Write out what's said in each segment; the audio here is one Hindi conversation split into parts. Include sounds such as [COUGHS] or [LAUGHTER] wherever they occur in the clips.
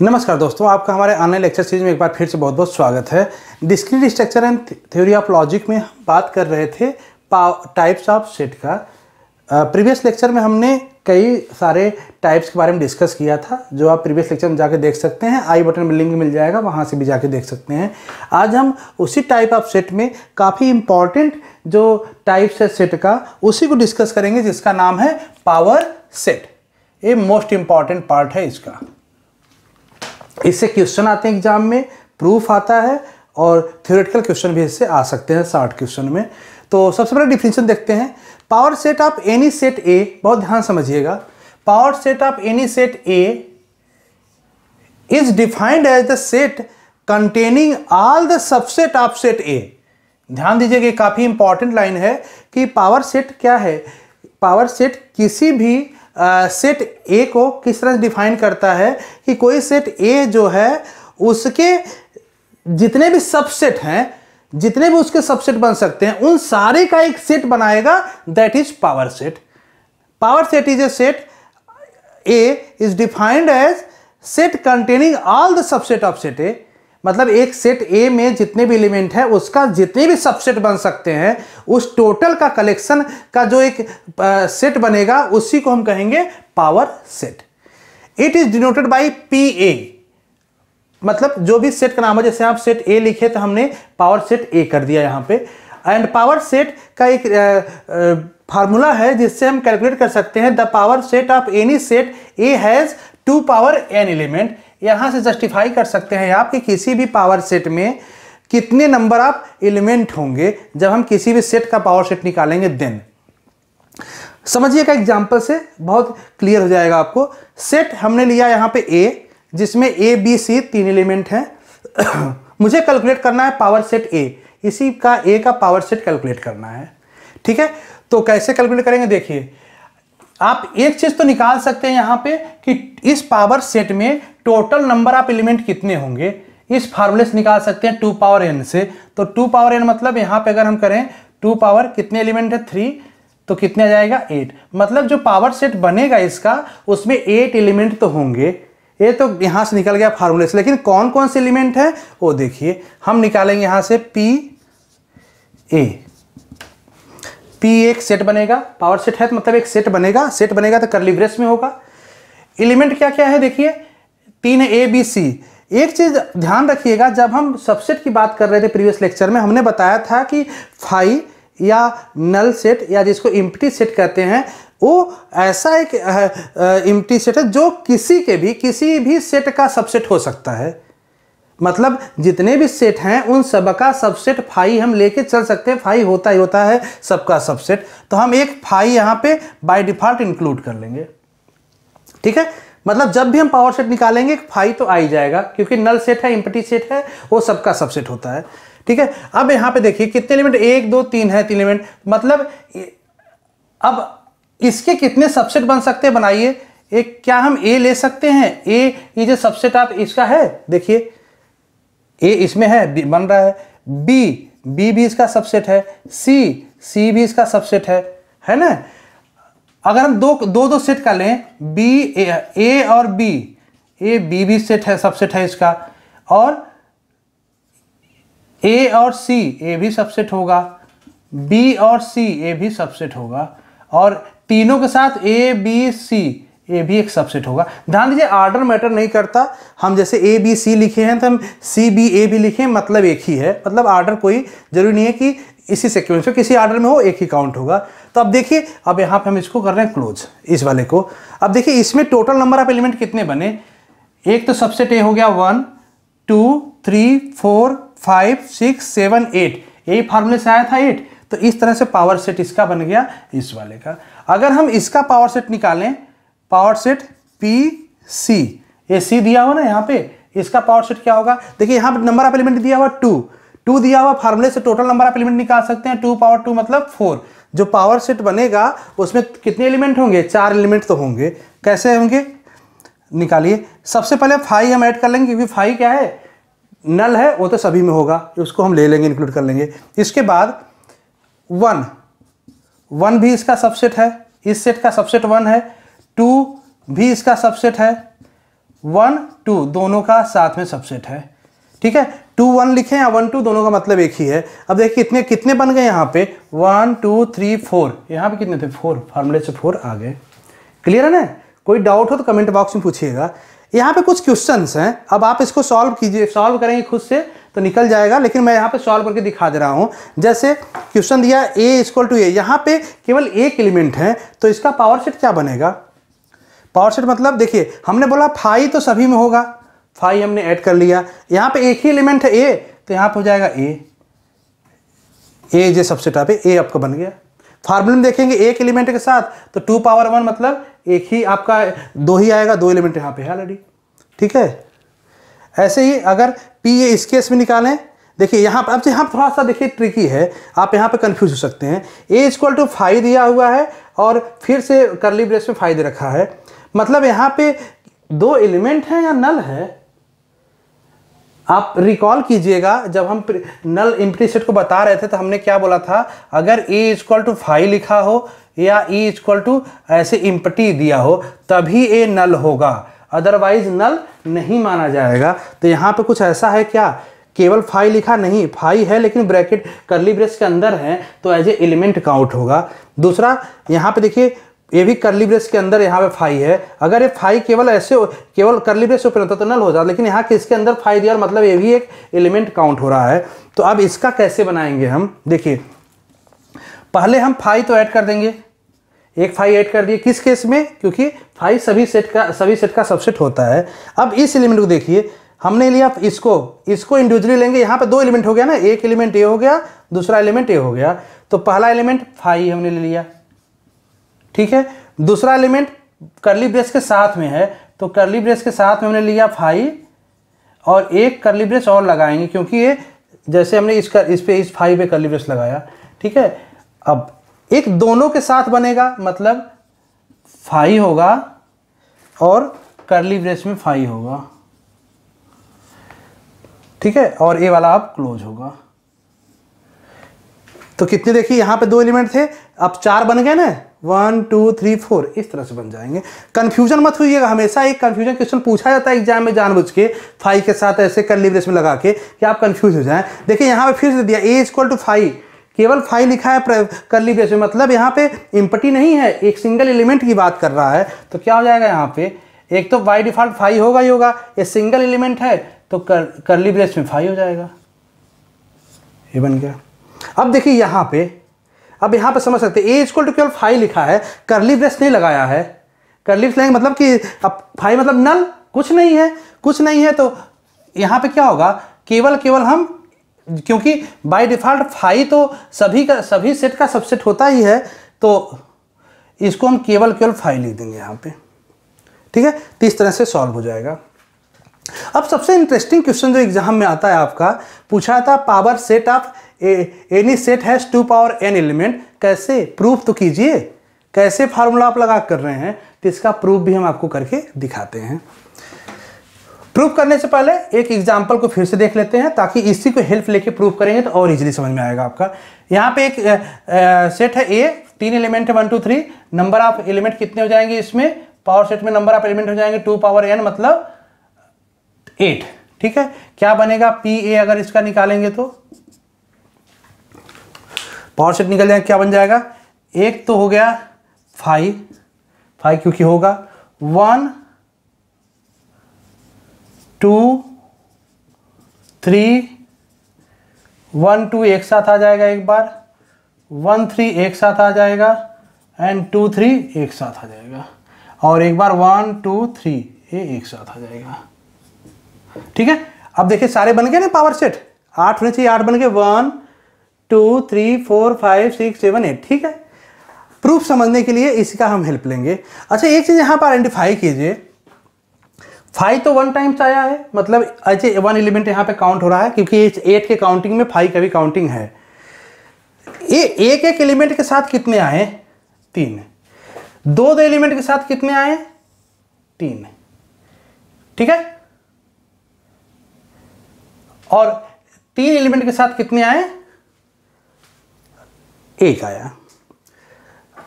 नमस्कार दोस्तों आपका हमारे ऑनलाइन लेक्चर सीरीज में एक बार फिर से बहुत बहुत स्वागत है discrete structure and theory of logic में हम बात कर रहे थे टाइप्स ऑफ सेट का प्रीवियस लेक्चर में हमने कई सारे टाइप्स के बारे में डिस्कस किया था जो आप प्रीवियस लेक्चर में जाके देख सकते हैं आई बटन में लिंक मिल जाएगा वहाँ से भी जाके देख सकते हैं आज हम उसी टाइप ऑफ सेट में काफ़ी इम्पॉर्टेंट जो टाइप्स है सेट का उसी को डिस्कस करेंगे जिसका नाम है पावर सेट ये मोस्ट इम्पॉर्टेंट पार्ट है इसका इससे क्वेश्चन आते हैं एग्जाम में प्रूफ आता है और थ्योरेटिकल क्वेश्चन भी इससे आ सकते हैं शार्ट क्वेश्चन में तो सबसे पहले डिफिनेशन देखते हैं power set of any set A बहुत ध्यान समझिएगा power set of any set A is defined as the set containing all the subset of set A ध्यान दीजिएगा काफ़ी इंपॉर्टेंट लाइन है कि पावर सेट क्या है पावर सेट किसी भी सेट ए को किस तरह डिफाइन करता है कि कोई सेट ए जो है उसके जितने भी सबसेट हैं जितने भी उसके सबसेट बन सकते हैं उन सारे का एक सेट बनाएगा that is power set power set is a set A is defined as set containing all the subset of set A मतलब एक सेट ए में जितने भी एलिमेंट है उसका जितने भी सबसेट बन सकते हैं उस टोटल का कलेक्शन का जो एक सेट बनेगा उसी को हम कहेंगे power set it is denoted by P A मतलब जो भी सेट का नाम है जैसे आप सेट ए लिखे तो हमने पावर सेट ए कर दिया यहाँ पे एंड पावर सेट का एक फार्मूला है जिससे हम कैलकुलेट कर सकते हैं the power set of any set A has two power N element यहाँ से जस्टिफाई कर सकते हैं आपके किसी भी पावर सेट में कितने नंबर आप एलिमेंट होंगे जब हम किसी भी सेट का पावर सेट निकालेंगे देन समझिएगा एग्जाम्पल से बहुत क्लियर हो जाएगा आपको सेट हमने लिया यहाँ पे ए जिसमें ए बी सी तीन एलिमेंट हैं [COUGHS] मुझे कैलकुलेट करना है पावर सेट ए इसी का ए का पावर सेट कैलकुलेट करना है ठीक है तो कैसे कैलकुलेट करेंगे देखिए आप एक चीज तो निकाल सकते हैं यहाँ पे कि इस पावर सेट में टोटल नंबर ऑफ एलिमेंट कितने होंगे इस फार्मूले से निकाल सकते हैं टू पावर एन से तो टू पावर एन मतलब यहाँ पे अगर हम करें टू पावर कितने एलिमेंट है थ्री तो कितने जाएगा एट मतलब जो पावर सेट बनेगा इसका उसमें एट एलिमेंट तो होंगे ये तो यहाँ से निकल गया फार्मूले से लेकिन कौन कौन से एलिमेंट है वो देखिए हम निकालेंगे यहाँ से पी ए पी एक सेट बनेगा पावर सेट है तो मतलब एक सेट बनेगा सेट बनेगा तो करली ब्रेस में होगा एलिमेंट क्या क्या है देखिए तीन ए बी सी एक चीज़ ध्यान रखिएगा जब हम सबसेट की बात कर रहे थे प्रीवियस लेक्चर में हमने बताया था कि फाई या नल सेट या जिसको इम्पटी सेट कहते हैं वो ऐसा एक इम्पटी सेट है जो किसी के भी किसी भी सेट का सबसेट हो सकता है मतलब जितने भी सेट हैं उन सबका सबसेट फाई हम लेके चल सकते हैं फाई होता ही होता है सबका सबसेट तो हम एक फाई यहाँ पे बाय डिफॉल्ट इंक्लूड कर लेंगे ठीक है मतलब जब भी हम पावर सेट निकालेंगे फाई तो आ ही जाएगा क्योंकि नल सेट है इम्पटी सेट है वो सबका सबसेट होता है ठीक है अब यहाँ पे देखिए कितने एलिमेंट एक दो तीन है तीन एलिमेंट मतलब अब इसके कितने सबसेट बन सकते हैं बनाइए एक क्या हम ए ले सकते हैं ए ये जो सबसेट आप इसका है देखिए ए इसमें है बन रहा है बी बी भी इसका सबसेट है सी सी भी इसका सबसेट है है ना अगर हम दो दो दो सेट का लें बी ए, ए और बी ए बी भी सेट है सबसेट है इसका और ए और सी ए भी सबसेट होगा बी और सी ए भी सबसेट होगा और तीनों के साथ ए बी सी ए भी एक सबसेट होगा ध्यान दीजिए आर्डर मैटर नहीं करता हम जैसे ए बी सी लिखे हैं तो हम सी बी ए भी लिखें मतलब एक ही है मतलब आर्डर कोई ज़रूरी नहीं है कि इसी सिक्वेंस में किसी आर्डर में हो एक ही काउंट होगा तो अब देखिए अब यहाँ पे हम इसको कर रहे हैं क्लोज इस वाले को अब देखिए इसमें टोटल नंबर ऑफ एलिमेंट कितने बने एक तो सबसेट ए हो गया one two three four five six seven eight यही फार्मूले से आया था एट तो इस तरह से पावर सेट इसका बन गया इस वाले का अगर हम इसका पावर सेट निकालें पावर सेट पी सी ये सी दिया हुआ ना यहाँ पे इसका पावर सेट क्या होगा देखिए यहाँ पर नंबर ऑफ एलिमेंट दिया हुआ टू टू दिया हुआ फार्मूले से टोटल नंबर ऑफ एलिमेंट निकाल सकते हैं टू पावर टू मतलब फोर जो पावर सेट बनेगा उसमें कितने एलिमेंट होंगे चार एलिमेंट तो होंगे कैसे होंगे निकालिए सबसे पहले फाइव हम ऐड कर लेंगे क्योंकि फाइव क्या है नल है वो तो सभी में होगा उसको हम ले लेंगे इंक्लूड कर लेंगे इसके बाद वन वन भी इसका सबसेट है इस सेट का सबसेट वन है टू भी इसका सबसेट है वन टू दोनों का साथ में सबसेट है ठीक है टू वन लिखे या वन टू दोनों का मतलब एक ही है अब देखिए कितने कितने बन गए यहाँ पे वन टू थ्री फोर यहाँ पे कितने थे फोर फार्मूले से फोर आ गए क्लियर है ना कोई डाउट हो तो कमेंट बॉक्स में पूछिएगा यहाँ पे कुछ क्वेश्चन हैं अब आप इसको सॉल्व कीजिए सॉल्व करेंगे खुद से तो निकल जाएगा लेकिन मैं यहाँ पे सॉल्व करके दिखा दे रहा हूँ जैसे क्वेश्चन दिया ए इक्वल टू ए यहाँ पे केवल एक एलिमेंट है तो इसका पावर सेट क्या बनेगा पावर सेट मतलब देखिए हमने बोला फाई तो सभी में होगा फाई हमने ऐड कर लिया यहाँ पे एक ही एलिमेंट है ए तो यहाँ पे हो जाएगा ए ए जे सबसेट आप ए आपका बन गया फार्मूले में देखेंगे एक एलिमेंट के साथ तो टू पावर वन मतलब एक ही आपका दो ही आएगा दो एलिमेंट यहाँ पे है ऑलरेडी ठीक है ऐसे ही अगर पी ए इस केस में निकालें देखिए यहाँ पर अब यहाँ थोड़ा सा देखिए ट्रिकी है आप यहाँ पे कन्फ्यूज हो सकते हैं ए इक्वल टू फाइव दिया हुआ है और फिर से करली ब्रेस में फाइव दे रखा है मतलब यहाँ पे दो एलिमेंट हैं या नल है आप रिकॉल कीजिएगा जब हम नल इम्प्टी को बता रहे थे तो हमने क्या बोला था अगर ए इजक्वल टू फाइव लिखा हो या ए इजक्वल टू ऐसे इम्पटी दिया हो तभी ए नल होगा अदरवाइज नल नहीं माना जाएगा तो यहाँ पे कुछ ऐसा है क्या केवल फाइव लिखा नहीं फाइव है लेकिन ब्रैकेट करली ब्रेस के अंदर है तो एज ए एलिमेंट काउंट होगा दूसरा यहाँ पे देखिए ये भी करली ब्रेस के अंदर यहाँ पे फाई है अगर ये फाई केवल ऐसे केवल करली ब्रेस ओपन होता तो नल हो जाता लेकिन यहाँ किसके अंदर फाई दिया मतलब ये भी एक एलिमेंट काउंट हो रहा है तो अब इसका कैसे बनाएंगे हम देखिए पहले हम फाई तो ऐड कर देंगे एक फाइव ऐड कर दिए किस केस में क्योंकि फाइव सभी सेट का सभी सेट का सबसेट होता है अब इस एलिमेंट को देखिए हमने लिया इसको इसको इंडिविजुअली लेंगे यहाँ पर दो एलिमेंट हो गया ना एक एलिमेंट ए हो गया दूसरा एलिमेंट ए हो गया तो पहला एलिमेंट फाइव हमने ले लिया ठीक है दूसरा एलिमेंट करली ब्रेस के साथ में है तो करली ब्रेस के साथ में हमने लिया फाइव और एक करली ब्रेस और लगाएंगे क्योंकि ये जैसे हमने इस कर, इस पे इस फाइव पे करली ब्रेस लगाया ठीक है अब एक दोनों के साथ बनेगा मतलब फाइव होगा और करली ब्रेस में फाइव होगा ठीक है और ये वाला अब क्लोज होगा तो कितने देखिए यहां पे दो एलिमेंट थे अब चार बन गए ना वन टू थ्री फोर इस तरह से बन जाएंगे कन्फ्यूजन मत होइएगा हमेशा एक कन्फ्यूजन क्वेश्चन पूछा जाता है एग्जाम में जानबूझ के फाइव के साथ ऐसे कर लिवरेज में लगा के कि आप कन्फ्यूज हो जाएं देखिए यहाँ पे फिर से दिया ए इक्वल टू फाइव केवल फाइव लिखा है कर ब्रेस में मतलब यहाँ पे इम्पटी नहीं है एक सिंगल एलिमेंट की बात कर रहा है तो क्या हो जाएगा यहाँ पे एक तो बाई डिफॉल्ट फाइव होगा ही होगा ये सिंगल एलिमेंट है तो कर, कर ब्रेस में फाइव हो जाएगा ये बन गया अब देखिए यहाँ पे अब यहां पर समझ सकते A is equal to twelve five लिखा है करली ब्रेस नहीं लगाया है करली ब्रेस मतलब कि अब फाइव मतलब नल कुछ नहीं है कुछ नहीं है तो यहाँ पे क्या होगा केवल केवल हम क्योंकि बाय डिफ़ॉल्ट फाइव तो सभी का सभी सेट का सबसेट होता ही है तो इसको हम केवल केवल फाइव लिख देंगे यहाँ पे ठीक है तो इस तरह से सॉल्व हो जाएगा अब सबसे इंटरेस्टिंग क्वेश्चन जो एग्जाम में आता है आपका पूछा था power set of any set has two power N element कैसे प्रूफ तो कीजिए कैसे फार्मूला आप लगा कर रहे हैं तो इसका प्रूफ भी हम आपको करके दिखाते हैं प्रूफ करने से पहले एक एग्जाम्पल को फिर से देख लेते हैं ताकि इसी को हेल्प लेके प्रूफ करेंगे तो और इजीली समझ में आएगा आपका यहाँ पे एक सेट है ए तीन एलिमेंट है one two three number of element कितने हो जाएंगे इसमें पावर सेट में नंबर ऑफ एलिमेंट हो जाएंगे टू पावर एन मतलब एट ठीक है क्या बनेगा पी ए अगर इसका निकालेंगे तो पावर सेट निकल जाएगा क्या बन जाएगा एक तो हो गया फाइव फाइव क्योंकि होगा one two three one two एक साथ आ जाएगा एक बार वन थ्री एक साथ आ जाएगा एंड टू थ्री एक साथ आ जाएगा और एक बार वन टू थ्री ये एक साथ आ जाएगा ठीक है अब देखिए सारे बन गए ना पावर सेट आठ होने चाहिए आठ बन गए one two three four five six seven eight ठीक है प्रूफ समझने के लिए इसका हम हेल्प लेंगे अच्छा एक चीज़ यहाँ पर आइडेंटिफाई कीजिए फाइव तो वन टाइम्स आया है मतलब अच्छे वन एलिमेंट यहाँ पे काउंट हो रहा है क्योंकि इस एट के काउंटिंग में फाइव का भी काउंटिंग है ये एक एक एलिमेंट के साथ कितने आए तीन दो दो एलिमेंट के साथ कितने आए तीन ठीक है और तीन एलिमेंट के साथ कितने आए एक आया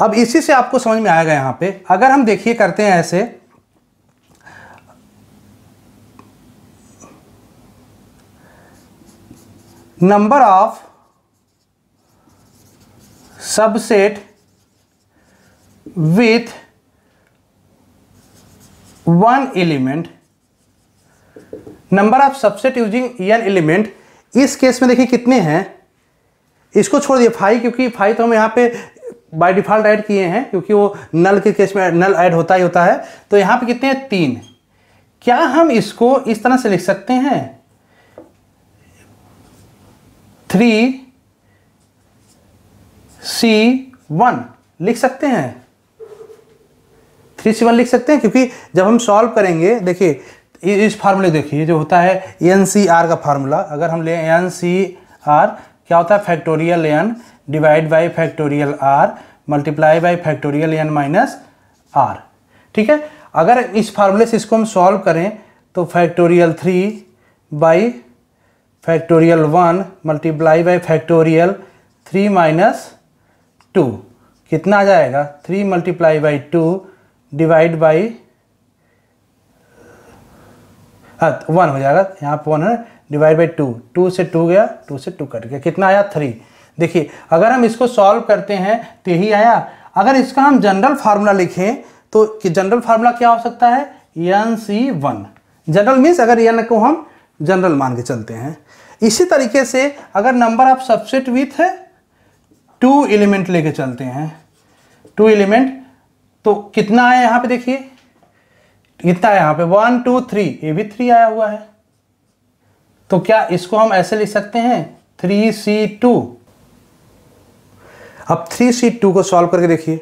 अब इसी से आपको समझ में आएगा यहां पे अगर हम देखिए करते हैं ऐसे number of subset with one element number of subset using one element इस केस में देखिए कितने हैं इसको छोड़ दिए फाई क्योंकि फाई तो हम यहाँ पे बाय डिफ़ॉल्ट ऐड किए हैं क्योंकि वो नल के केस में नल ऐड होता ही होता है तो यहाँ पे कितने हैं तीन क्या हम इसको इस तरह से लिख सकते हैं थ्री सी वन लिख सकते हैं थ्री सी वन लिख सकते हैं क्योंकि जब हम सॉल्व करेंगे देखिए इस फार्मूले देखिए जो होता है एन सी आर का फार्मूला अगर हम ले एन सी आर क्या होता है factorial N divide by factorial R multiply by factorial N minus R ठीक है अगर इस फार्मूले से इसको हम सॉल्व करें तो factorial three by factorial one multiply by factorial three minus two कितना आ जाएगा three multiply by two divide by one हो जाएगा यहाँ पर वन है डिवाइड बाई टू टू से टू गया टू से टू कट गया कितना आया थ्री देखिए अगर हम इसको सॉल्व करते हैं तो यही आया अगर इसका हम जनरल फार्मूला लिखें तो जनरल फार्मूला क्या हो सकता है N C one general means अगर एन को हम जनरल मान के चलते हैं इसी तरीके से अगर नंबर आप सबसेट विथ है टू एलिमेंट लेके चलते हैं टू एलिमेंट तो कितना आया यहाँ पे देखिए कितना है यहाँ पे वन टू थ्री ये भी थ्री आया हुआ है तो क्या इसको हम ऐसे लिख सकते हैं थ्री सी टू अब थ्री सी टू को सॉल्व करके देखिए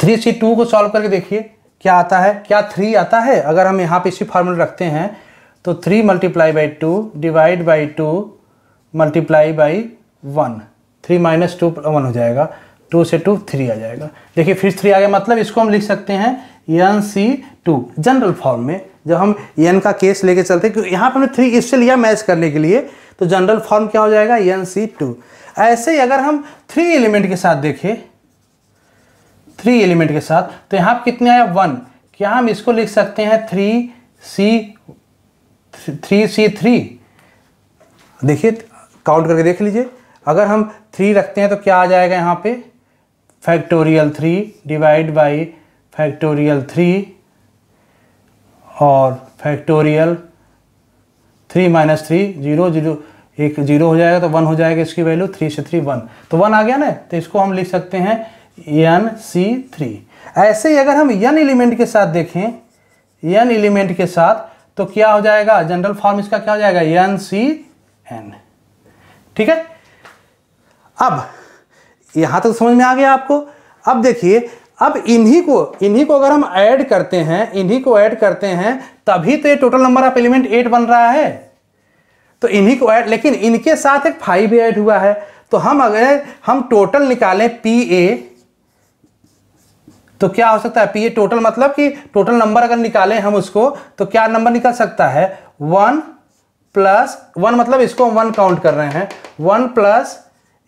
थ्री सी टू को सॉल्व करके देखिए क्या आता है क्या थ्री आता है अगर हम यहां पे इसी फार्मूला रखते हैं तो three multiply by two divide by two multiply by one three minus two one हो जाएगा टू से टू थ्री आ जाएगा देखिए फिर थ्री आ गया मतलब इसको हम लिख सकते हैं N C two general form में जब हम एन का केस लेके चलते हैं क्योंकि यहाँ पर हमने थ्री इससे लिया मैच करने के लिए तो जनरल फॉर्म क्या हो जाएगा एन सी टू ऐसे ही अगर हम थ्री एलिमेंट के साथ देखें थ्री एलिमेंट के साथ तो यहाँ कितने आया वन क्या हम इसको लिख सकते हैं three C three C three देखिए काउंट करके देख लीजिए अगर हम थ्री रखते हैं तो क्या आ जाएगा यहाँ पे factorial three divide by factorial three और factorial three minus three zero zero एक जीरो हो जाएगा तो वन हो जाएगा इसकी वैल्यू थ्री से थ्री वन तो वन आ गया ना तो इसको हम लिख सकते हैं एन सी थ्री ऐसे ही अगर हम यन एलिमेंट के साथ देखें यन एलिमेंट के साथ तो क्या हो जाएगा जनरल फॉर्म इसका क्या हो जाएगा एन सी एन ठीक है अब यहां तक तो समझ में आ गया आपको अब देखिए अब इन्हीं को इन्हीं को अगर हम ऐड करते हैं इन्हीं को ऐड करते हैं तभी तो ये total number of element eight बन रहा है तो इन्हीं को ऐड लेकिन इनके साथ एक फाइव भी ऐड हुआ है तो हम अगर हम टोटल निकालें पी ए तो क्या हो सकता है पी ए टोटल मतलब कि टोटल नंबर अगर निकालें हम उसको तो क्या नंबर निकल सकता है वन प्लस वन मतलब इसको हम वन काउंट कर रहे हैं one plus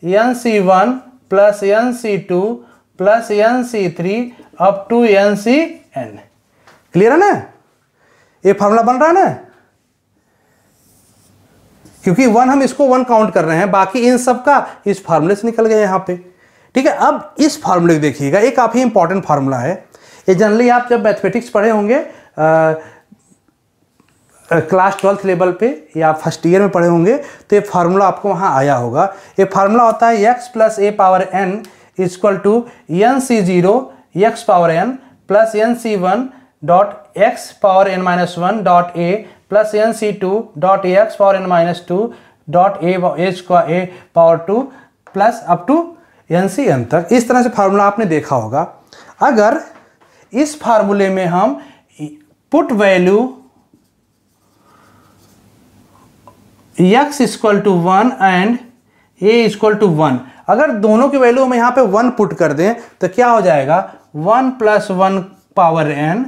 N C one plus N C two plus N C three up to N C N clear है ना ये फॉर्मूला बन रहा है ना क्योंकि वन हम इसको वन काउंट कर रहे हैं बाकी इन सब का इस फॉर्मूले से निकल गया यहाँ पे ठीक है अब इस फॉर्मूले को देखिएगा ये काफ़ी इंपॉर्टेंट फार्मूला है ये जनरली आप जब मैथमेटिक्स पढ़े होंगे क्लास ट्वेल्थ लेवल पे या फर्स्ट ईयर में पढ़े होंगे तो ये फार्मूला आपको वहां आया होगा ये फार्मूला होता है X plus A power N equal to N C zero X power N plus N C one dot X power N minus one dot A plus N C two dot A X power N minus two dot A H का A power two plus up to N C N तक इस तरह से फार्मूला आपने देखा होगा अगर इस फार्मूले में हम put value X equal to one and A equal to one अगर दोनों की वैल्यू हम यहाँ पे वन पुट कर दें तो क्या हो जाएगा one plus one power N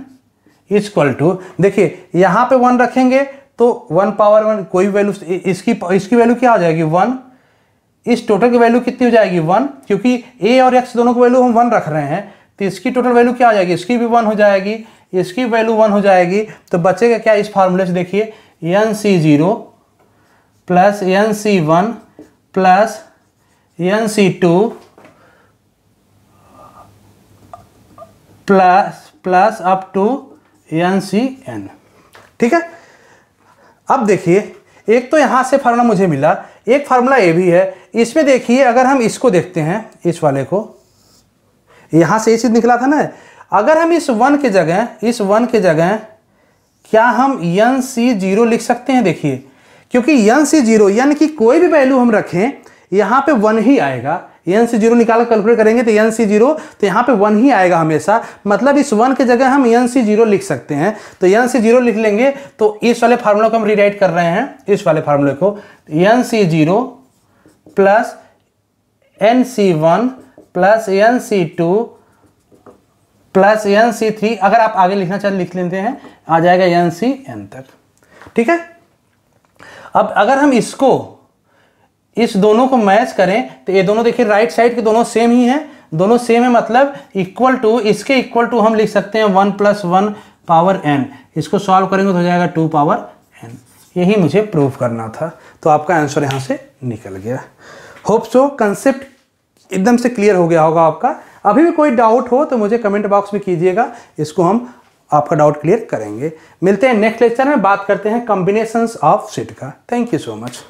equal to देखिए यहाँ पे वन रखेंगे तो वन पावर वन कोई वैल्यू इसकी इसकी वैल्यू क्या हो जाएगी वन इस टोटल की वैल्यू कितनी हो जाएगी वन क्योंकि ए और एक्स दोनों की वैल्यू हम वन रख रहे हैं तो इसकी टोटल वैल्यू क्या हो जाएगी इसकी भी वन हो जाएगी इसकी वैल्यू वन हो जाएगी तो बच्चे का क्या इस फार्मूले से देखिए N C zero plus N C one plus N C two plus plus up to N C N ठीक है अब देखिए एक तो यहाँ से फार्मूला मुझे मिला एक फार्मूला ए भी है इसमें देखिए अगर हम इसको देखते हैं इस वाले को यहाँ से ये चीज़ निकला था ना अगर हम इस वन के जगह इस वन के जगह क्या हम एन सी जीरो लिख सकते हैं देखिए क्योंकि एन सी जीरो यानी कि कोई भी वैल्यू हम रखें यहां पे वन ही आएगा एन सी जीरो निकाल कैलकुलेट करेंगे तो एन सी जीरो तो यहाँ पे वन ही आएगा हमेशा मतलब इस वन के जगह हम एन सी जीरो लिख सकते हैं तो एन सी जीरो लिख लेंगे तो इस वाले फार्मूला को हम रीराइट कर रहे हैं इस वाले फार्मूले को N C zero plus N C one plus N C two plus N C three अगर आप आगे लिखना चाहें तो लिख लेते हैं आ जाएगा एन सी एन तक ठीक है अब अगर हम इसको इस दोनों को मैच करें तो ये दोनों देखिए राइट साइड के दोनों सेम ही हैं दोनों सेम है मतलब इक्वल टू इसके इक्वल टू हम लिख सकते हैं one plus one power N इसको सॉल्व करेंगे तो हो जाएगा टू पावर एन यही मुझे प्रूव करना था तो आपका आंसर यहाँ से निकल गया होप सो कंसेप्ट एकदम से क्लियर हो गया होगा आपका अभी भी कोई डाउट हो तो मुझे कमेंट बॉक्स में कीजिएगा इसको हम आपका डाउट क्लियर करेंगे मिलते हैं नेक्स्ट लेक्चर में बात करते हैं कॉम्बिनेशंस ऑफ सीट का थैंक यू सो मच